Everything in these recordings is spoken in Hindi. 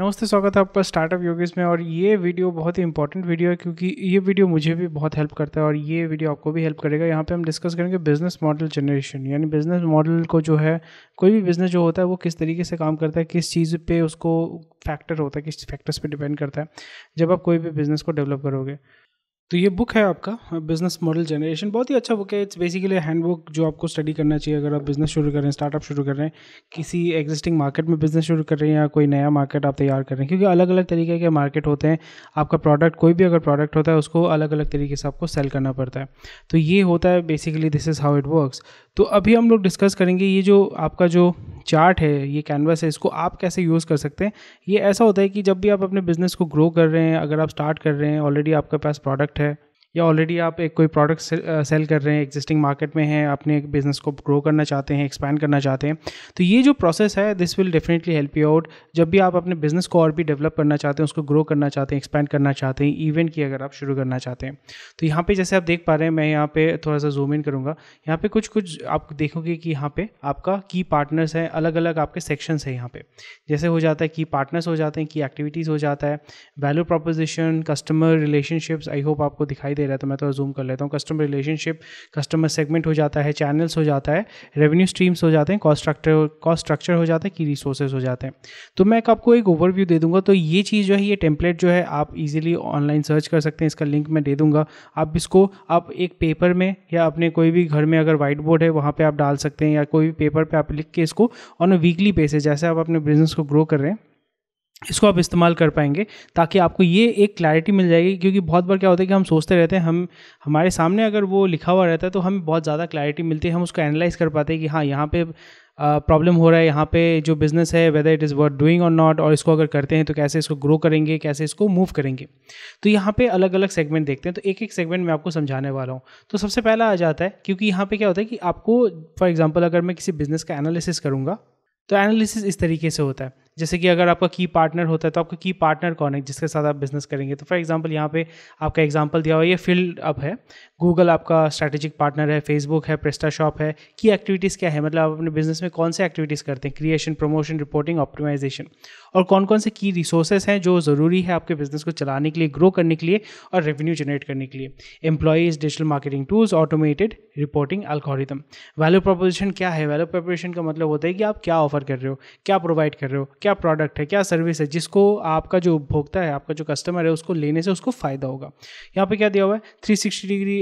नमस्ते स्वागत है आपका स्टार्टअप योगेश में और ये वीडियो बहुत ही इंपॉर्टेंट वीडियो है क्योंकि ये वीडियो मुझे भी बहुत हेल्प करता है और ये वीडियो आपको भी हेल्प करेगा यहाँ पे हम डिस्कस करेंगे बिजनेस मॉडल जनरेशन यानी बिजनेस मॉडल को जो है कोई भी बिजनेस जो होता है वो किस तरीके से काम करता है किस चीज़ पर उसको फैक्टर होता है किस फैक्टर्स पर डिपेंड करता है जब आप कोई भी बिजनेस को डेवलप करोगे तो ये बुक है आपका बिजनेस मॉडल जनरेशन बहुत ही अच्छा बुक है इट्स बेसिकली हैंड बुक जो आपको स्टडी करना चाहिए अगर आप बिजनेस शुरू कर रहे हैं स्टार्टअप शुरू कर रहे हैं किसी एग्जिस्टिंग मार्केट में बिजनेस शुरू कर रहे हैं या कोई नया मार्केट आप तैयार कर रहे हैं क्योंकि अलग अलग तरीके के मार्केट होते हैं आपका प्रोडक्ट कोई भी अगर प्रोडक्ट होता है उसको अलग अलग तरीके से आपको सेल करना पड़ता है तो ये होता है basically this is how it works तो अभी हम लोग डिस्कस करेंगे ये जो आपका जो चार्ट है ये कैनवास है इसको आप कैसे यूज़ कर सकते हैं ये ऐसा होता है कि जब भी आप अपने बिज़नेस को ग्रो कर रहे हैं अगर आप स्टार्ट कर रहे हैं ऑलरेडी आपके पास प्रोडक्ट है या ऑलरेडी आप एक कोई प्रोडक्ट सेल uh, कर रहे हैं एग्जिस्टिंग मार्केट में हैं अपने बिजनेस को ग्रो करना चाहते हैं एक्सपैंड करना चाहते हैं तो ये जो प्रोसेस है this will definitely help you out जब भी आप अपने बिजनेस को और भी डेवलप करना चाहते हैं उसको ग्रो करना चाहते हैं एक्सपैंड करना चाहते हैं इवेंट की अगर आप शुरू करना चाहते हैं तो यहाँ पर जैसे आप देख पा रहे हैं मैं यहाँ पर थोड़ा सा जूम इन करूँगा यहाँ पर कुछ कुछ आप देखोगे कि यहाँ पर आपका की पार्टनर्स हैं अलग अलग आपके सेक्शंस हैं यहाँ पर जैसे हो जाता है की पार्टनर्स हो जाते हैं की एक्टिविटीज़ हो जाता है value proposition customer relationships I hope आपको दिखाई दे रहा है तो मैं थोड़ा तो जूम कर लेता हूँ कस्टमर रिलेशनशिप कस्टमर सेगमेंट हो जाता है चैनल्स हो जाता है रेवेन्यू स्ट्रीम्स हो जाते हैं कॉस्ट स्ट्रक्चर कॉस्ट स्ट्रक्चर हो जाता है की रिसोर्सेज हो जाते हैं तो मैं आपको एक ओवरव्यू दे दूंगा तो ये चीज़ जो है ये टेम्पलेट जो है आप इजिली ऑनलाइन सर्च कर सकते हैं इसका लिंक मैं दे दूंगा आप इसको आप एक पेपर में या अपने कोई भी घर में अगर वाइट बोर्ड है वहाँ पर आप डाल सकते हैं या कोई भी पेपर पर आप लिख के इसको ऑन अ वीकली बेसिस जैसे आप अपने बिजनेस को ग्रो कर रहे हैं इसको आप इस्तेमाल कर पाएंगे ताकि आपको ये एक क्लैरिटी मिल जाएगी क्योंकि बहुत बार क्या होता है कि हम सोचते रहते हैं हम हमारे सामने अगर वो लिखा हुआ रहता है तो हमें बहुत ज़्यादा क्लैरिटी मिलती है हम उसको एनालाइज कर पाते हैं कि हाँ यहाँ पे प्रॉब्लम हो रहा है यहाँ पे जो बिज़नेस है whether it is worth doing और नॉट और इसको अगर करते हैं तो कैसे इसको ग्रो करेंगे कैसे इसको मूव करेंगे तो यहाँ पे अलग अलग सेगमेंट देखते हैं तो एक एक सेगमेंट मैं आपको समझाने वाला हूँ तो सबसे पहला आ जाता है क्योंकि यहाँ पे क्या होता है कि आपको फॉर एग्जाम्पल अगर मैं किसी बिज़नेस का एनालिसिस करूँगा तो एनालिसिस इस तरीके से होता है जैसे कि अगर आपका की पार्टनर होता है तो आपका की पार्टनर कौन है जिसके साथ आप बिजनेस करेंगे तो फॉर एग्जांपल यहाँ पे आपका एग्जांपल दिया हुआ है ये फील्ड अप है गूगल आपका स्ट्रेटेजिक पार्टनर है फेसबुक है प्रेस्टा शॉप है की एक्टिविटीज़ क्या है मतलब आप अपने बिजनेस में कौन से एक्टिविटीज़ करते हैं क्रिएशन प्रमोशन रिपोर्टिंग ऑप्टिमाइजेशन और कौन कौन से की रिसोर्सेज हैं जो ज़रूरी है आपके बिजनेस को चलाने के लिए ग्रो करने के लिए और रेवेन्यू जनरेट करने के लिए employees digital marketing tools automated reporting algorithm value proposition क्या है वैल्यू प्रोपोजिशन का मतलब होता है कि आप क्या ऑफर कर रहे हो क्या प्रोवाइड कर रहे हो क्या क्या प्रोडक्ट है क्या सर्विस है जिसको आपका जो उपभोक्ता है आपका जो कस्टमर है उसको लेने से उसको फ़ायदा होगा यहाँ पे क्या दिया हुआ है three sixty degree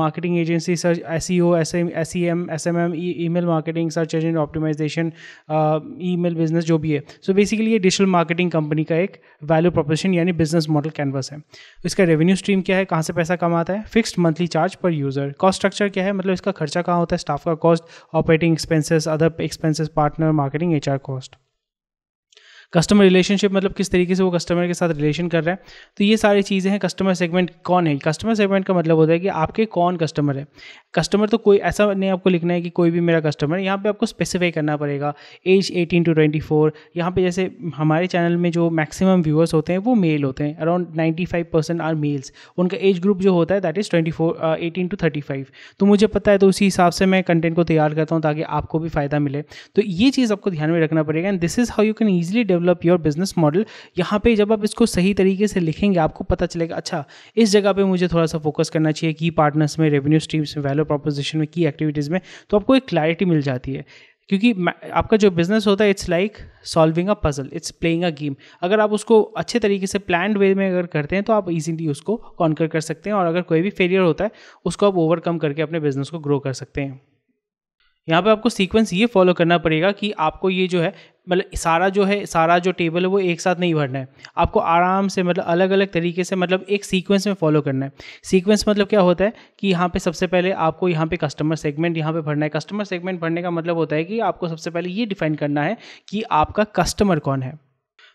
marketing agency search S E O S M S E M S M M email marketing search agent optimization email business जो भी है सो so बेसिकली ये डिजिटल मार्केटिंग कंपनी का एक वैल्यू प्रोपोजिशन यानी बिजनेस मॉडल कैनवस है तो इसका रेवेन्यू स्ट्रीम क्या है कहाँ से पैसा कमाता है fixed monthly charge per user cost structure क्या है मतलब इसका खर्चा कहाँ होता है स्टाफ का cost operating expenses other expenses partner marketing H cost customer relationship मतलब किस तरीके से वो कस्टमर के साथ रिलेशन कर रहा है तो ये सारी चीज़ें हैं कस्टमर सेगमेंट कौन है कस्टमर सेगमेंट का मतलब होता है कि आपके कौन कस्टमर है कस्टमर तो कोई ऐसा नहीं आपको लिखना है कि कोई भी मेरा कस्टमर है यहाँ पर आपको स्पेसिफाई करना पड़ेगा age eighteen to twenty four यहाँ पर जैसे हमारे चैनल में जो मैक्सिमम व्यूअर्स होते हैं वो मेल होते हैं around ninety five percent are males उनका एज ग्रुप जो होता है that is twenty four eighteen to thirty five तो मुझे पता है तो उसी हिसाब से मैं कंटेंट को तैयार करता हूँ ताकि आपको भी फ़ायदा मिले तो ये चीज़ आपको ध्यान में रखना पड़ेगा and this is how you can easily develop develop your business model यहाँ पे जब आप इसको सही तरीके से लिखेंगे आपको पता चलेगा अच्छा इस जगह पे मुझे थोड़ा सा फोकस करना चाहिए की पार्टनर्स में रेवेन्यू स्ट्रीम्स में वैल्यू प्रोपोजिशन में की एक्टिविटीज़ में तो आपको एक क्लैरिटी मिल जाती है क्योंकि आपका जो बिजनेस होता है it's like solving a puzzle it's playing a game अगर आप उसको अच्छे तरीके से प्लान वे में अगर करते हैं तो आप इजीली उसको कॉन्कर कर सकते हैं और अगर कोई भी फेलियर होता है उसको आप ओवरकम करके अपने बिजनेस को ग्रो कर सकते हैं यहाँ पे आपको सीक्वेंस ये फॉलो करना पड़ेगा कि आपको ये जो है मतलब सारा जो है सारा जो टेबल है वो एक साथ नहीं भरना है आपको आराम से मतलब अलग अलग तरीके से मतलब एक सीक्वेंस में फॉलो करना है सीक्वेंस मतलब क्या होता है कि यहाँ पे सबसे पहले आपको यहाँ पे कस्टमर सेगमेंट यहाँ पे भरना है कस्टमर सेगमेंट भरने का मतलब होता है कि आपको सबसे पहले ये डिफाइन करना है कि आपका कस्टमर कौन है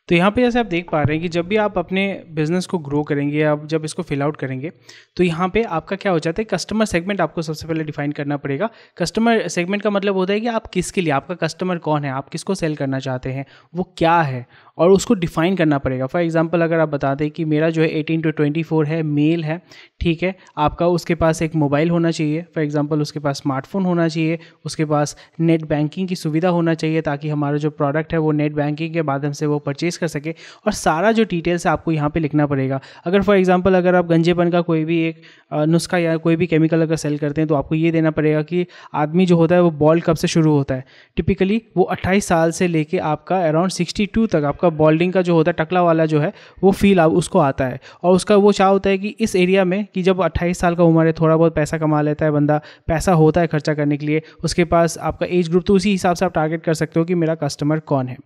तो यहाँ पे जैसे आप देख पा रहे हैं कि जब भी आप अपने बिज़नेस को ग्रो करेंगे या जब इसको फिल आउट करेंगे तो यहाँ पे आपका क्या हो जाता है कस्टमर सेगमेंट आपको सबसे पहले डिफाइन करना पड़ेगा कस्टमर सेगमेंट का मतलब होता है कि आप किसके लिए आपका कस्टमर कौन है आप किसको सेल करना चाहते हैं वो क्या है और उसको डिफ़ाइन करना पड़ेगा फॉर एग्ज़ाम्पल अगर आप बता दें कि मेरा जो है एटीन टू ट्वेंटी फोर है मेल है ठीक है आपका उसके पास एक मोबाइल होना चाहिए फॉर एग्ज़ाम्पल उसके पास स्मार्टफोन होना चाहिए उसके पास नेट बैंकिंग की सुविधा होना चाहिए ताकि हमारा जो प्रोडक्ट है वो नेट बैंकिंग के माध्यम से वो परचेज़ कर सके और सारा जो डिटेल्स है आपको यहाँ पर लिखना पड़ेगा अगर फॉर एग्ज़ाम्पल अगर आप गंजेपन का कोई भी एक नुस्खा या कोई भी केमिकल अगर सेल करते हैं तो आपको ये देना पड़ेगा कि आदमी जो होता है वो बॉल कब से शुरू होता है टिपिकली वो अट्ठाईस साल से लेके आपका अराउंड सिक्सटी तक आपका आपका बॉल्डिंग का जो होता है टकला वाला जो है वो फील उसको आता है और उसका वो चाह होता है कि इस एरिया में कि जब अट्ठाईस साल का उम्र है थोड़ा बहुत पैसा कमा लेता है बंदा पैसा होता है खर्चा करने के लिए उसके पास आपका एज ग्रुप तो उसी हिसाब से आप टारगेट कर सकते हो कि मेरा कस्टमर कौन है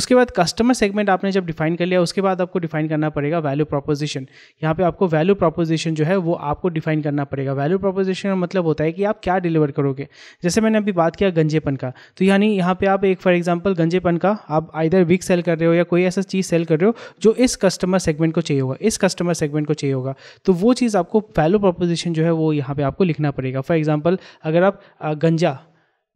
उसके बाद कस्टमर सेगमेंट आपने जब डिफाइन कर लिया उसके बाद आपको डिफाइन करना पड़ेगा वैल्यू प्रोपोजिशन यहाँ पे आपको वैल्यू प्रोपोजिशन जो है वो आपको डिफाइन करना पड़ेगा वैल्यू प्रोपोजिशन का मतलब होता है कि आप क्या डिलीवर करोगे जैसे मैंने अभी बात किया गंजेपन का तो यानी यहाँ पे आप एक फॉर एग्जाम्पल गंजेपन का आप आइधर वीक सेल कर रहे हो या कोई ऐसा चीज़ सेल कर रहे हो जो इस कस्टमर सेगमेंट को चाहिए होगा इस कस्टमर सेगमेंट को चाहिए होगा तो वो चीज़ आपको वैल्यू प्रोपोजिशन जो है वो यहाँ पर आपको लिखना पड़ेगा फॉर एग्जाम्पल अगर आप गंजा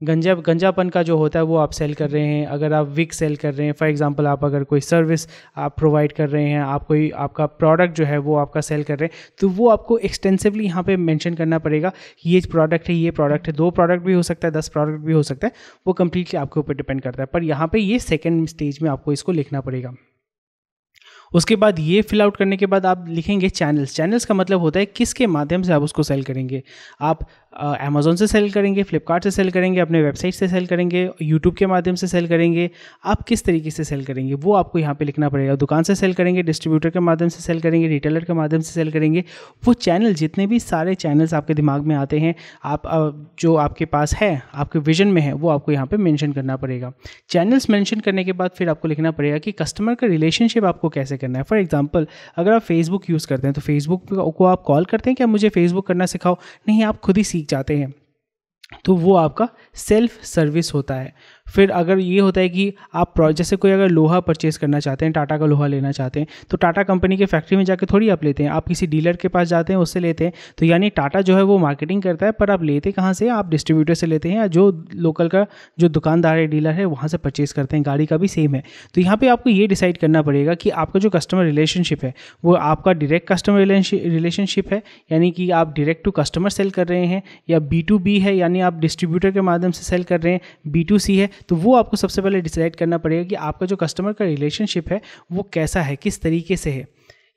गंजा गंजापन का जो होता है वो आप सेल कर रहे हैं अगर आप विक सेल कर रहे हैं फॉर एग्जांपल आप अगर कोई सर्विस आप प्रोवाइड कर रहे हैं आप कोई आपका प्रोडक्ट जो है वो आपका सेल कर रहे हैं तो वो आपको एक्सटेंसिवली यहाँ पे मेंशन करना पड़ेगा ये प्रोडक्ट है ये प्रोडक्ट है दो प्रोडक्ट भी हो सकता है दस प्रोडक्ट भी हो सकता है वो कम्प्लीटली आपके ऊपर डिपेंड करता है पर यहाँ पर ये सेकेंड स्टेज में आपको इसको लिखना पड़ेगा उसके बाद ये फिल आउट करने के बाद आप लिखेंगे चैनल्स चैनल्स का मतलब होता है किसके माध्यम से आप उसको सेल करेंगे आप अमेज़ोन से सेल करेंगे फ्लिपकार्ट से सेल करेंगे अपने वेबसाइट से सेल करेंगे यूट्यूब के माध्यम से सेल करेंगे आप किस तरीके से सेल करेंगे वो आपको यहाँ पे लिखना पड़ेगा दुकान से सेल करेंगे डिस्ट्रीब्यूटर के माध्यम से सेल करेंगे रिटेलर के माध्यम से सेल करेंगे वो चैनल जितने भी सारे चैनल्स आपके दिमाग में आते हैं आप जो आपके पास है आपके विजन में है वो आपको यहाँ पर मैंशन करना पड़ेगा चैनल्स मैंशन करने के बाद फिर आपको लिखना पड़ेगा कि कस्टमर का रिलेशनशिप आपको कैसे करना है फॉर एग्जाम्पल अगर आप फेसबुक यूज़ करते हैं तो फेसबुक को आप कॉल करते हैं कि मुझे फेसबुक करना सिखाओ नहीं आप खुद ही सीख जाते हैं तो वो आपका सेल्फ सर्विस होता है फिर अगर ये होता है कि आप जैसे कोई अगर लोहा परचेस करना चाहते हैं टाटा का लोहा लेना चाहते हैं तो टाटा कंपनी के फैक्ट्री में जाकर थोड़ी आप लेते हैं आप किसी डीलर के पास जाते हैं उससे लेते हैं तो यानी टाटा जो है वो मार्केटिंग करता है पर आप लेते कहाँ से आप डिस्ट्रीब्यूटर से लेते हैं या जो लोकल का जो दुकानदार है डीलर है वहाँ से परचेस करते हैं गाड़ी का भी सेम है तो यहाँ पर आपको ये डिसाइड करना पड़ेगा कि आपका जो कस्टमर रिलेशनशिप है वो आपका डायरेक्ट कस्टमर रिलेशनशिप है यानी कि आप डायरेक्ट टू कस्टमर सेल कर रहे हैं या बी टू बी है यानी आप डिस्ट्रीब्यूटर के माध्यम से सेल कर रहे हैं बी टू सी है तो वो आपको सबसे पहले डिसाइड करना पड़ेगा कि आपका जो कस्टमर का रिलेशनशिप है वो कैसा है किस तरीके से है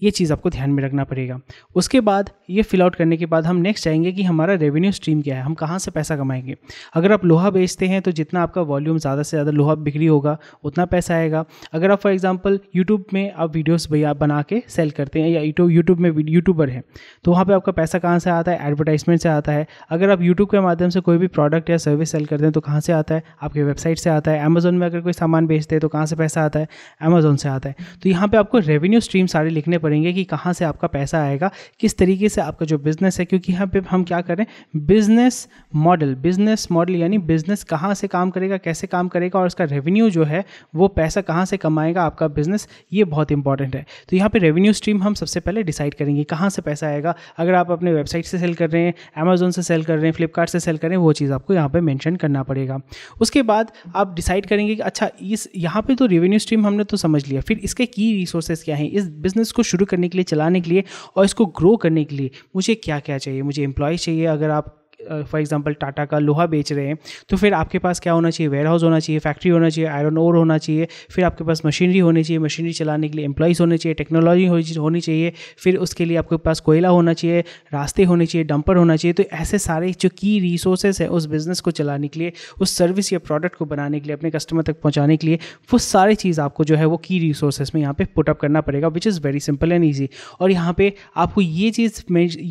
ये चीज़ आपको ध्यान में रखना पड़ेगा उसके बाद ये फिल आउट करने के बाद हम नेक्स्ट जाएंगे कि हमारा रेवेन्यू स्ट्रीम क्या है हम कहाँ से पैसा कमाएंगे अगर आप लोहा बेचते हैं तो जितना आपका वॉल्यूम ज़्यादा से ज़्यादा लोहा बिक्री होगा उतना पैसा आएगा अगर आप फॉर एग्जाम्पल यूट्यूब में आप वीडियोज भैया बना के सेल करते हैं या यूट्यूब यूट्यूब में यूट्यूबर हैं तो वहाँ पर आपका पैसा कहाँ से आता है एडवर्टाइजमेंट से आता है अगर आप यूट्यूब के माध्यम से कोई भी प्रोडक्ट या सर्विस सेल करते हैं तो कहाँ से आता है आपके वेबसाइट से आता है अमेजोन में अगर कोई सामान बेचते हैं तो कहाँ से पैसा आता है अमेजोन से आता है तो यहाँ पर आपको रेवेन्यू स्ट्रीम सारे लिखने पड़ेंगे कि कहाँ से आपका पैसा आएगा किस तरीके से आपका जो बिज़नेस है क्योंकि यहाँ पे हम क्या करें बिज़नेस मॉडल बिज़नेस मॉडल यानी बिज़नेस कहाँ से काम करेगा कैसे काम करेगा और उसका रेवेन्यू जो है वो पैसा कहाँ से कमाएगा आपका बिज़नेस ये बहुत इंपॉर्टेंट है तो यहाँ पर रेवेन्यू स्ट्रीम हम सबसे पहले डिसाइड करेंगे कहाँ से पैसा आएगा अगर आप अपने वेबसाइट से सेल कर रहे हैं अमेजोन से सेल कर रहे हैं फ्लिपकार्ट से सेल कर रहे हैं वो चीज़ आपको यहाँ पर मैंशन करना पड़ेगा उसके बाद आप डिसाइड करेंगे कि अच्छा इस यहाँ पर तो रेवेन्यू स्ट्रीम हमने तो समझ लिया फिर इसके की रिसोर्सेज क्या हैं इस बिज़नेस को शुरू करने के लिए चलाने के लिए और इसको ग्रो करने के लिए मुझे क्या क्या चाहिए मुझे एम्प्लॉय चाहिए अगर आप फॉर एग्जाम्पल टाटा का लोहा बेच रहे हैं तो फिर आपके पास क्या होना चाहिए वेयर हाउस होना चाहिए फैक्ट्री होना चाहिए आयरन ओर होना चाहिए फिर आपके पास मशीनरी होनी चाहिए मशीनरी चलाने के लिए एम्प्लॉइज होने चाहिए टेक्नोलॉजी होनी चाहिए फिर उसके लिए आपके पास कोयला होना चाहिए रास्ते होने चाहिए डंपर होना चाहिए तो ऐसे सारे जो की रिसोर्सेज है उस बिज़नेस को चलाने के लिए उस सर्विस या प्रोडक्ट को बनाने के लिए अपने कस्टमर तक पहुँचाने के लिए वो सारी चीज़ आपको जो है वो की रिसोर्सेज में यहाँ पर पुटअप करना पड़ेगा which is very simple and easy और यहाँ पर आपको ये चीज़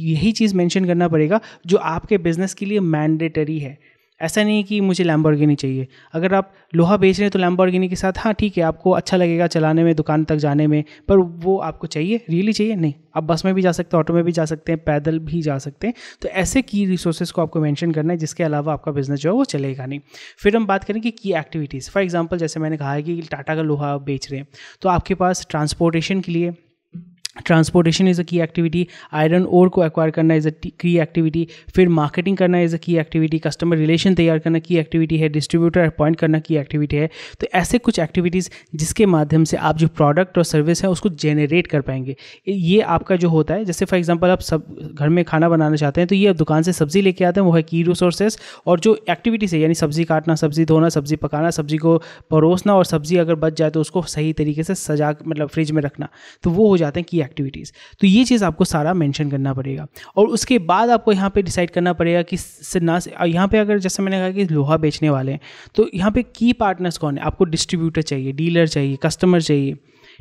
यही चीज़ मैंशन करना पड़ेगा जो आपके बिजनेस बिजनेस के लिए मैंडेटरी है ऐसा नहीं कि मुझे लैम्बोर्गिनी चाहिए अगर आप लोहा बेच रहे हैं तो लैम्बोर्गिनी के साथ हाँ ठीक है आपको अच्छा लगेगा चलाने में दुकान तक जाने में पर वो आपको चाहिए रियली चाहिए नहीं आप बस में भी जा सकते हैं ऑटो में भी जा सकते हैं पैदल भी जा सकते हैं तो ऐसे की रिसोर्सेज को आपको मैंशन करना है जिसके अलावा आपका बिजनेस जो है वो चलेगा नहीं फिर हम बात करें कि की एक्टिविटीज़ फॉर एग्जाम्पल जैसे मैंने कहा है कि टाटा का लोहा बेच रहे हैं तो आपके पास ट्रांसपोर्टेशन के लिए ट्रांसपोर्टेशन इज़ अ की एक्टिविटी आयरन ओर को एक्वायर करना इज़ अ की एक्टिविटी फिर मार्केटिंग करना इज़ अ की एक्टिविटी कस्टमर रिलेशन तैयार करना की एक्टिविटी है डिस्ट्रीब्यूटर अपॉइंट करना की एक्टिविटी है तो ऐसे कुछ एक्टिविटीज़ जिसके माध्यम से आप जो प्रोडक्ट और सर्विस है उसको जेनरेट कर पाएंगे ये आपका जो होता है जैसे फॉर एग्जाम्पल आप सब घर में खाना बनाना चाहते हैं तो ये आप दुकान से सब्ज़ी लेके आते हैं वो है की रिसोर्सेज और जो एक्टिविटीज़ है यानी सब्ज़ी काटना सब्ज़ी धोना सब्ज़ी पकाना सब्ज़ी को परोसना और सब्ज़ी अगर बच जाए तो उसको सही तरीके से सजा मतलब फ्रिज में रखना तो वो हो जाते हैं की एक्टिविटीज़ तो ये चीज़ आपको सारा मेंशन करना पड़ेगा और उसके बाद आपको यहाँ पे डिसाइड करना पड़ेगा कि ना यहाँ पे अगर जैसे मैंने कहा कि लोहा बेचने वाले हैं तो यहाँ पे की पार्टनर्स कौन है आपको डिस्ट्रीब्यूटर चाहिए डीलर चाहिए कस्टमर चाहिए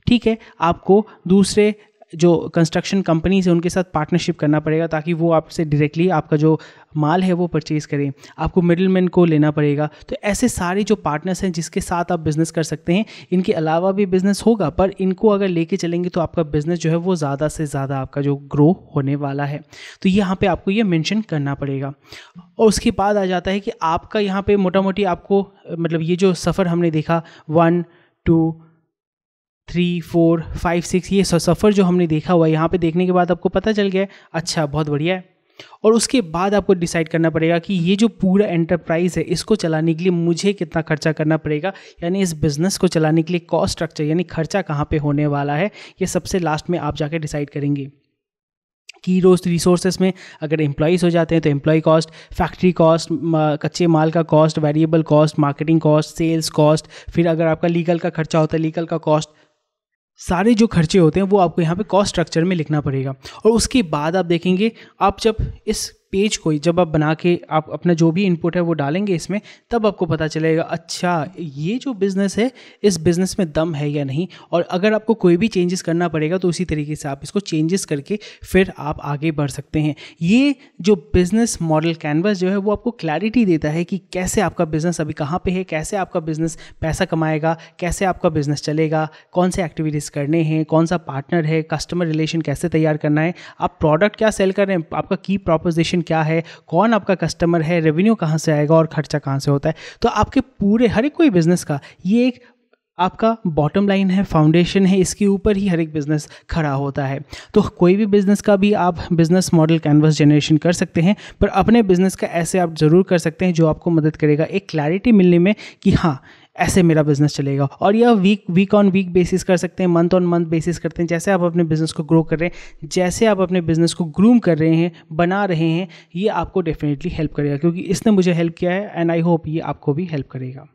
ठीक है आपको दूसरे जो कंस्ट्रक्शन कंपनीज है उनके साथ पार्टनरशिप करना पड़ेगा ताकि वो आपसे डायरेक्टली आपका जो माल है वो परचेज़ करें आपको मिडल मैन को लेना पड़ेगा तो ऐसे सारे जो पार्टनर्स हैं जिसके साथ आप बिज़नेस कर सकते हैं इनके अलावा भी बिज़नेस होगा पर इनको अगर लेके चलेंगे तो आपका बिज़नेस जो है वो ज़्यादा से ज़्यादा आपका जो ग्रो होने वाला है तो यहाँ पर आपको ये मैंशन करना पड़ेगा और उसके बाद आ जाता है कि आपका यहाँ पर मोटा मोटी आपको मतलब ये जो सफ़र हमने देखा one two three four five six ये सफ़र जो हमने देखा हुआ है यहाँ पे देखने के बाद आपको पता चल गया है अच्छा बहुत बढ़िया है और उसके बाद आपको डिसाइड करना पड़ेगा कि ये जो पूरा एंटरप्राइज़ है इसको चलाने के लिए मुझे कितना खर्चा करना पड़ेगा यानी इस बिज़नेस को चलाने के लिए कॉस्ट स्ट्रक्चर यानी खर्चा कहाँ पे होने वाला है ये सबसे लास्ट में आप जाके डिसाइड करेंगे की रोज रिसोर्सेज में अगर एम्प्लॉयज़ हो जाते हैं तो एम्प्लॉय कॉस्ट फैक्ट्री कॉस्ट कच्चे माल का cost variable cost marketing cost sales cost फिर अगर आपका लीगल का खर्चा होता है लीगल का कॉस्ट सारे जो खर्चे होते हैं वो आपको यहाँ पे कॉस्ट स्ट्रक्चर में लिखना पड़ेगा और उसके बाद आप देखेंगे आप जब इस पेज को जब आप बना के आप अपना जो भी इनपुट है वो डालेंगे इसमें तब आपको पता चलेगा अच्छा ये जो बिज़नेस है इस बिज़नेस में दम है या नहीं और अगर आपको कोई भी चेंजेस करना पड़ेगा तो उसी तरीके से आप इसको चेंजेस करके फिर आप आगे बढ़ सकते हैं ये जो बिज़नेस मॉडल कैनवस जो है वो आपको क्लैरिटी देता है कि कैसे आपका बिज़नेस अभी कहाँ पर है कैसे आपका बिज़नेस पैसा कमाएगा कैसे आपका बिज़नेस चलेगा कौन से एक्टिविटीज़ करने हैं कौन सा पार्टनर है कस्टमर रिलेशन कैसे तैयार करना है आप प्रोडक्ट क्या सेल कर रहे हैं आपका की प्रोपोजिशन क्या है कौन आपका कस्टमर है रेवेन्यू कहाँ से आएगा और खर्चा कहाँ से होता है तो आपके पूरे हर एक कोई बिज़नेस का ये एक आपका बॉटम लाइन है फाउंडेशन है इसके ऊपर ही हर एक बिज़नेस खड़ा होता है तो कोई भी बिज़नेस का भी आप बिज़नेस मॉडल कैनवस जनरेशन कर सकते हैं पर अपने बिज़नेस का ऐसे आप ज़रूर कर सकते हैं जो आपको मदद करेगा एक क्लैरिटी मिलने में कि हाँ ऐसे मेरा बिजनेस चलेगा और यह week week on week basis कर सकते हैं मंथ ऑन मंथ बेसिस करते हैं जैसे आप अपने बिजनेस को ग्रो कर रहे हैं जैसे आप अपने बिजनेस को ग्रूम कर रहे हैं बना रहे हैं ये आपको डेफिनेटली हेल्प करेगा क्योंकि इसने मुझे हेल्प किया है एंड आई होप ये आपको भी हेल्प करेगा